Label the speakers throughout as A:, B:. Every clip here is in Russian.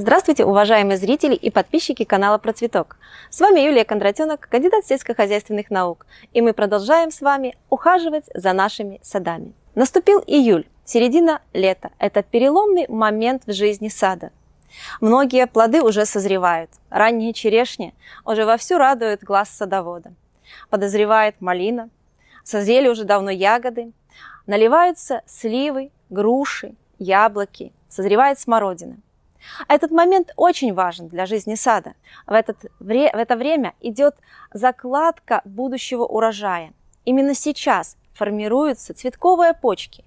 A: Здравствуйте, уважаемые зрители и подписчики канала Процветок. С вами Юлия Кондратенок, кандидат сельскохозяйственных наук, и мы продолжаем с вами ухаживать за нашими садами. Наступил июль, середина лета, Это переломный момент в жизни сада. Многие плоды уже созревают, ранние черешни уже вовсю радуют глаз садовода. Подозревает малина, созрели уже давно ягоды, наливаются сливы, груши, яблоки, созревает смородина. А этот момент очень важен для жизни сада. В, этот, в это время идет закладка будущего урожая. Именно сейчас формируются цветковые почки.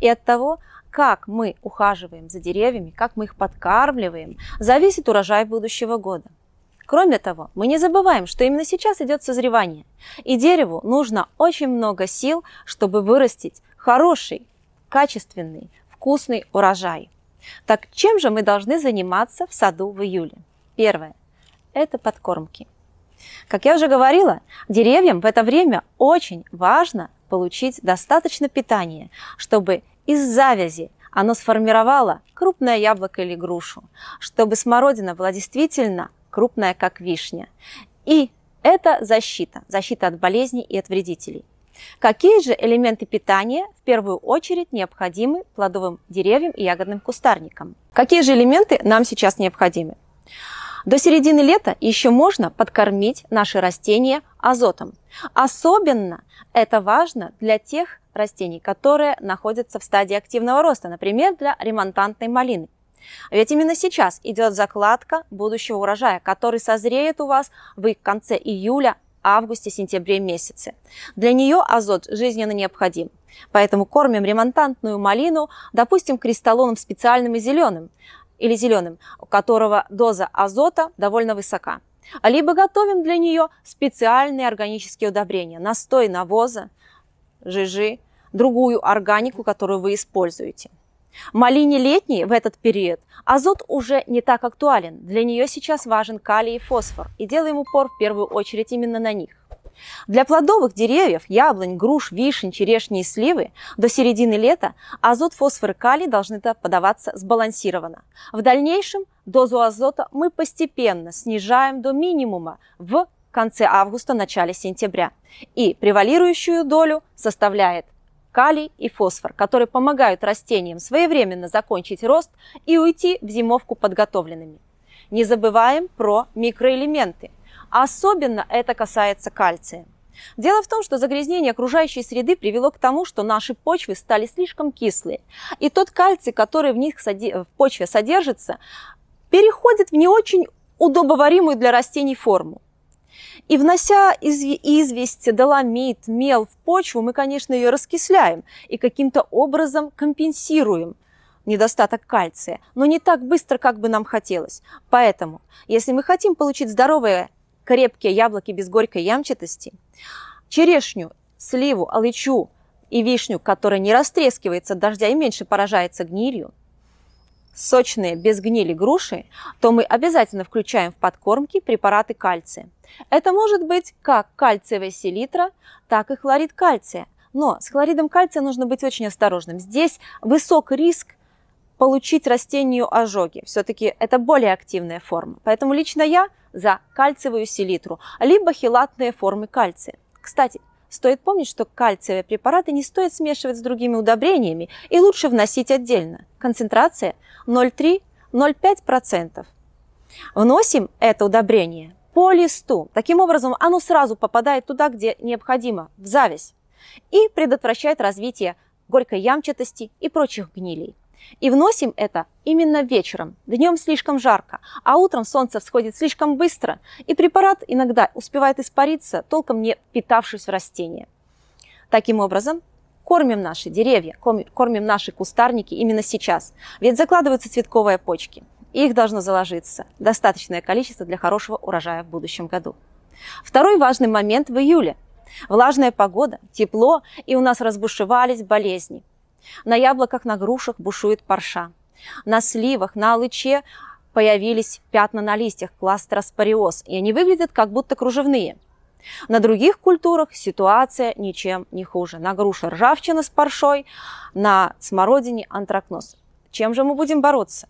A: И от того, как мы ухаживаем за деревьями, как мы их подкармливаем, зависит урожай будущего года. Кроме того, мы не забываем, что именно сейчас идет созревание, и дереву нужно очень много сил, чтобы вырастить хороший, качественный, вкусный урожай. Так чем же мы должны заниматься в саду в июле? Первое. Это подкормки. Как я уже говорила, деревьям в это время очень важно получить достаточно питания, чтобы из завязи оно сформировало крупное яблоко или грушу, чтобы смородина была действительно крупная, как вишня. И это защита, защита от болезней и от вредителей. Какие же элементы питания в первую очередь необходимы плодовым деревьям и ягодным кустарникам? Какие же элементы нам сейчас необходимы? До середины лета еще можно подкормить наши растения азотом. Особенно это важно для тех растений, которые находятся в стадии активного роста, например, для ремонтантной малины. Ведь именно сейчас идет закладка будущего урожая, который созреет у вас в конце июля, августе-сентябре месяце. Для нее азот жизненно необходим. Поэтому кормим ремонтантную малину, допустим, кристаллоном специальным и зеленым, или зеленым, у которого доза азота довольно высока. Либо готовим для нее специальные органические удобрения, настой навоза, жижи, другую органику, которую вы используете. Малине летней в этот период азот уже не так актуален. Для нее сейчас важен калий и фосфор, и делаем упор в первую очередь именно на них. Для плодовых деревьев, яблонь, груш, вишень, черешни и сливы до середины лета азот, фосфор и калий должны подаваться сбалансированно. В дальнейшем дозу азота мы постепенно снижаем до минимума в конце августа, начале сентября. И превалирующую долю составляет калий и фосфор, которые помогают растениям своевременно закончить рост и уйти в зимовку подготовленными. Не забываем про микроэлементы. Особенно это касается кальция. Дело в том, что загрязнение окружающей среды привело к тому, что наши почвы стали слишком кислые, и тот кальций, который в них в почве содержится, переходит в не очень удобоваримую для растений форму. И внося известь, доломит, мел в почву, мы, конечно, ее раскисляем и каким-то образом компенсируем недостаток кальция, но не так быстро, как бы нам хотелось. Поэтому, если мы хотим получить здоровые, крепкие яблоки без горькой ямчатости, черешню, сливу, алычу и вишню, которая не растрескивается от дождя и меньше поражается гнилью, сочные, без гнили груши, то мы обязательно включаем в подкормки препараты кальция. Это может быть как кальциевая селитра, так и хлорид кальция. Но с хлоридом кальция нужно быть очень осторожным. Здесь высок риск получить растению ожоги. Все-таки это более активная форма. Поэтому лично я за кальциевую селитру, либо хилатные формы кальция. Кстати, Стоит помнить, что кальциевые препараты не стоит смешивать с другими удобрениями и лучше вносить отдельно. Концентрация 0,3-0,5%. Вносим это удобрение по листу. Таким образом, оно сразу попадает туда, где необходимо, в зависть, и предотвращает развитие горькой ямчатости и прочих гнилей. И вносим это именно вечером. Днем слишком жарко, а утром солнце всходит слишком быстро, и препарат иногда успевает испариться, толком не питавшись в растение. Таким образом, кормим наши деревья, кормим наши кустарники именно сейчас, ведь закладываются цветковые почки. И их должно заложиться достаточное количество для хорошего урожая в будущем году. Второй важный момент в июле. Влажная погода, тепло, и у нас разбушевались болезни. На яблоках, на грушах бушует парша. На сливах, на алыче появились пятна на листьях, кластероспориоз, и они выглядят как будто кружевные. На других культурах ситуация ничем не хуже. На груше ржавчина с паршой, на смородине антракноз. Чем же мы будем бороться?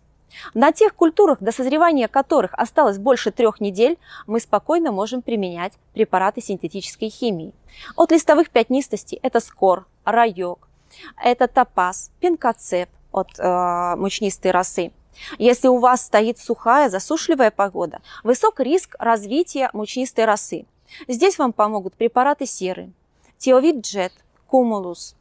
A: На тех культурах, до созревания которых осталось больше трех недель, мы спокойно можем применять препараты синтетической химии. От листовых пятнистостей это скор, райок, это топаз, пинкоцеп от э, мучнистой росы. Если у вас стоит сухая, засушливая погода, высок риск развития мучнистой росы. Здесь вам помогут препараты серы, теовид джет, кумулус,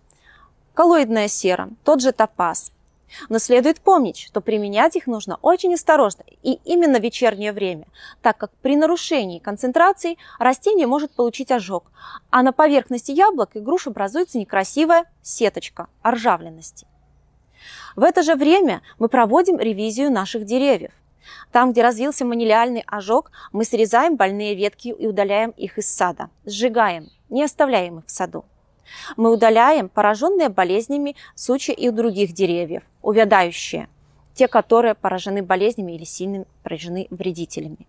A: коллоидная сера, тот же топаз – но следует помнить, что применять их нужно очень осторожно и именно в вечернее время, так как при нарушении концентрации растение может получить ожог, а на поверхности яблок и груш образуется некрасивая сеточка ржавленности. В это же время мы проводим ревизию наших деревьев. Там, где развился манилиальный ожог, мы срезаем больные ветки и удаляем их из сада, сжигаем, не оставляем их в саду. Мы удаляем пораженные болезнями сучи и у других деревьев, увядающие, те, которые поражены болезнями или сильно поражены вредителями.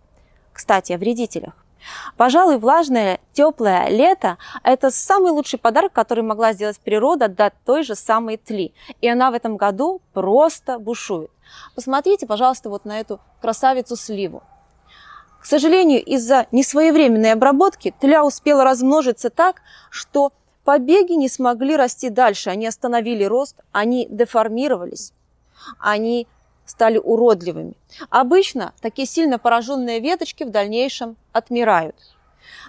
A: Кстати, о вредителях. Пожалуй, влажное, теплое лето – это самый лучший подарок, который могла сделать природа до той же самой тли. И она в этом году просто бушует. Посмотрите, пожалуйста, вот на эту красавицу сливу. К сожалению, из-за несвоевременной обработки тля успела размножиться так, что Побеги не смогли расти дальше, они остановили рост, они деформировались, они стали уродливыми. Обычно такие сильно пораженные веточки в дальнейшем отмирают.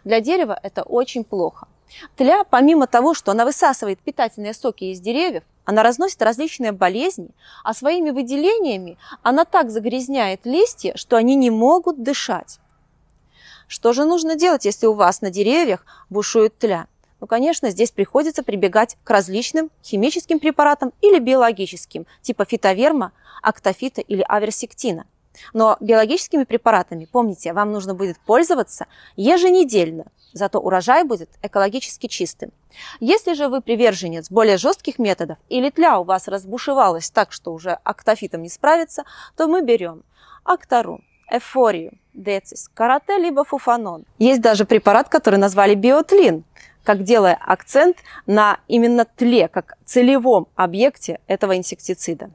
A: Для дерева это очень плохо. Тля, помимо того, что она высасывает питательные соки из деревьев, она разносит различные болезни, а своими выделениями она так загрязняет листья, что они не могут дышать. Что же нужно делать, если у вас на деревьях бушует тля? но, ну, конечно, здесь приходится прибегать к различным химическим препаратам или биологическим, типа фитоверма, актофита или аверсектина. Но биологическими препаратами, помните, вам нужно будет пользоваться еженедельно, зато урожай будет экологически чистым. Если же вы приверженец более жестких методов или тля у вас разбушевалась так, что уже актофитом не справится, то мы берем актору, эфорию, децис, карате либо фуфанон. Есть даже препарат, который назвали биотлин как делая акцент на именно тле, как целевом объекте этого инсектицида.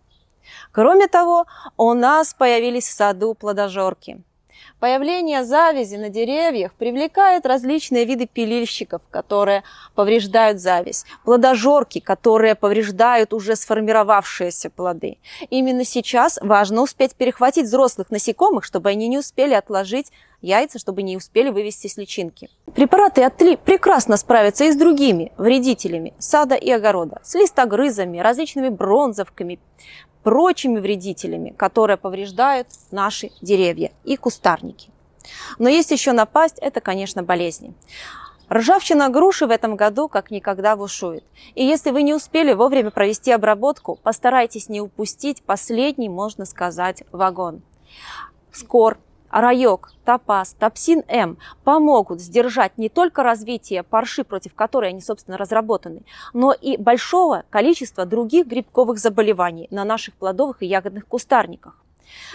A: Кроме того, у нас появились в саду плодожорки. Появление завязи на деревьях привлекает различные виды пилильщиков, которые повреждают зависть, плодожорки, которые повреждают уже сформировавшиеся плоды. Именно сейчас важно успеть перехватить взрослых насекомых, чтобы они не успели отложить яйца, чтобы не успели вывести с личинки. Препараты от ТЛИ прекрасно справятся и с другими вредителями сада и огорода, с листогрызами, различными бронзовками, прочими вредителями, которые повреждают наши деревья и кустарники. Но есть еще напасть – это, конечно, болезни. Ржавчина груши в этом году как никогда бушует. И если вы не успели вовремя провести обработку, постарайтесь не упустить последний, можно сказать, вагон. Скор, Араек, Топаз, Топсин-М помогут сдержать не только развитие парши, против которой они, собственно, разработаны, но и большого количества других грибковых заболеваний на наших плодовых и ягодных кустарниках.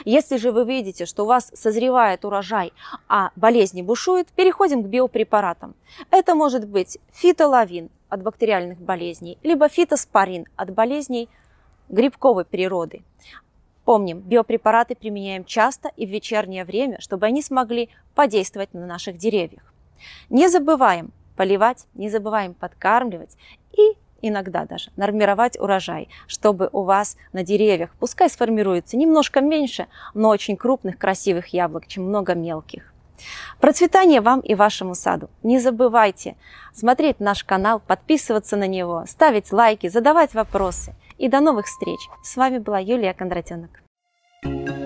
A: Если же вы видите, что у вас созревает урожай, а болезни бушуют, переходим к биопрепаратам. Это может быть фитолавин от бактериальных болезней, либо фитоспорин от болезней грибковой природы. Помним, биопрепараты применяем часто и в вечернее время, чтобы они смогли подействовать на наших деревьях. Не забываем поливать, не забываем подкармливать и иногда даже нормировать урожай, чтобы у вас на деревьях, пускай сформируется немножко меньше, но очень крупных, красивых яблок, чем много мелких. Процветание вам и вашему саду. Не забывайте смотреть наш канал, подписываться на него, ставить лайки, задавать вопросы. И до новых встреч! С вами была Юлия Кондратенок. thank you